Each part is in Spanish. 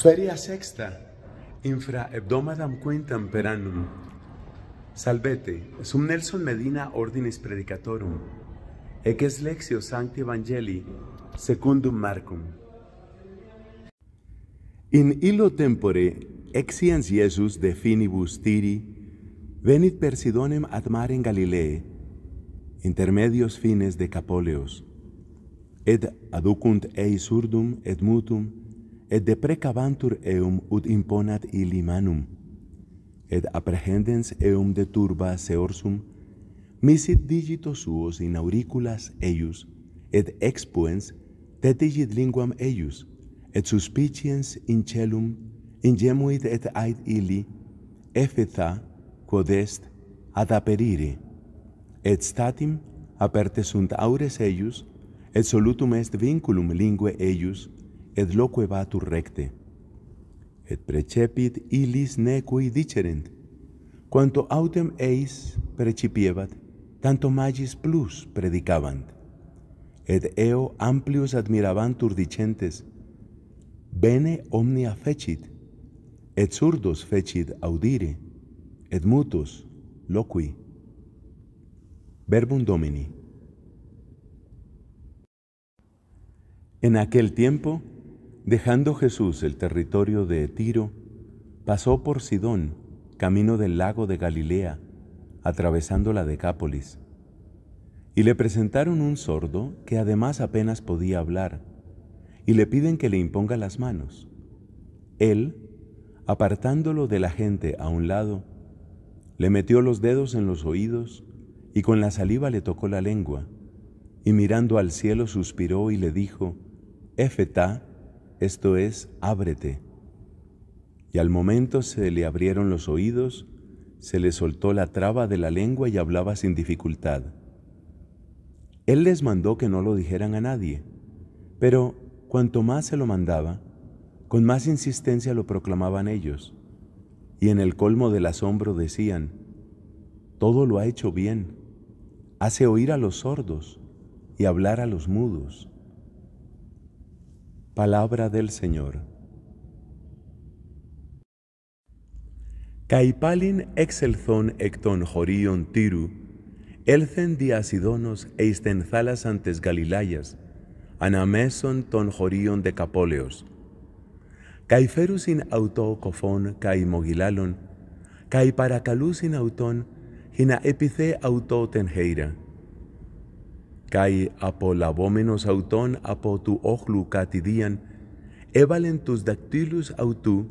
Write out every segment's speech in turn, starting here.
Feria sexta, infra hebdomadam quintam per Salvete, sum Nelson Medina ordinis predicatorum, eques lexio sancti evangelii secundum Marcum. In illo tempore exiens Iesus de finibus tiri, venit per Sidonem ad mare in intermedios fines de Capoleos, et aducunt ei surdum et mutum, et deprecabantur eum ut imponat illi manum, et apprehendens eum de turba seorsum, misit digitos suos in auriculas eius, et expuens tetigit linguam eius, et suspiciens in celum, in gemuit et ait illi, efetha quod est ad aperire, et statim aperte sunt aures eius, et solutum est vinculum lingue eius, et loquebatur recte, et precepit illis nequi dicerent, cuanto autem eis precipievat, tanto magis plus predicabant. Et eo amplius admirabantur dicentes, bene omnia fecit, et surdos fecit audire, et mutus loqui. Verbum Domini. En aquel tiempo, Dejando Jesús el territorio de Tiro, pasó por Sidón, camino del lago de Galilea, atravesando la Decápolis. Y le presentaron un sordo que además apenas podía hablar, y le piden que le imponga las manos. Él, apartándolo de la gente a un lado, le metió los dedos en los oídos y con la saliva le tocó la lengua, y mirando al cielo suspiró y le dijo, esto es, ábrete. Y al momento se le abrieron los oídos, se le soltó la traba de la lengua y hablaba sin dificultad. Él les mandó que no lo dijeran a nadie, pero cuanto más se lo mandaba, con más insistencia lo proclamaban ellos, y en el colmo del asombro decían, todo lo ha hecho bien, hace oír a los sordos y hablar a los mudos. Palabra del Señor. Caipalin exelzón ecton jorion tiru, elcen diasidonos eistenzalas antes Galilayas, anameson ton jorion de Caiferus sin auto cofón caimogilalon, caiparacalusin auton, gina epice auto tengeira. Καί απολαβόμενος αυτον από του όχλου κατηδίαν, έβαλεν τους δακτύλους αυτού,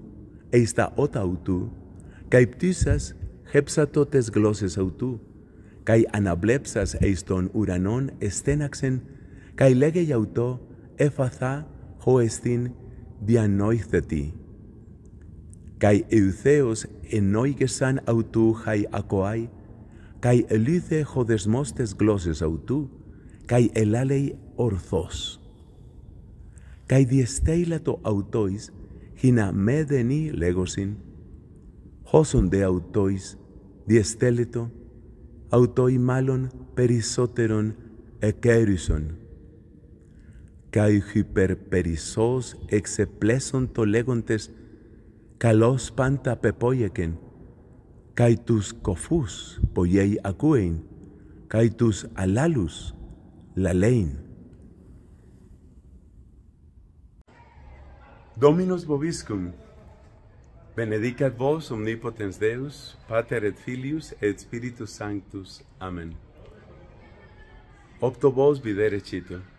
εις τα ότα αυτού, καί πτήσας χέψατο τες γλώσσες αυτού, καί αναβλέψας εις τόν ουρανών εστέναξεν, καί λέγε αυτό έφαθα χωεστήν διανόηθετη. Καί ευθέως ενόηγεσαν αυτού χαί ακοάι, καί ελίθε χωδεσμός τες γλώσσες αυτού, Kai elalei orthos. Kai diesteila autois, hina medeni legosin. Hoson de autois, diesteleto, autoi malon perisoteron ekerison. Kai hyperperisos exepleson to legontes, kalos panta pepoyeken, kai tus kofus poiei acuein, kai tus alalus la lein. Dominus vobiscum, benedicat vos omnipotens Deus, Pater et Filius et Spiritus Sanctus. Amen. Opto vos videre citum.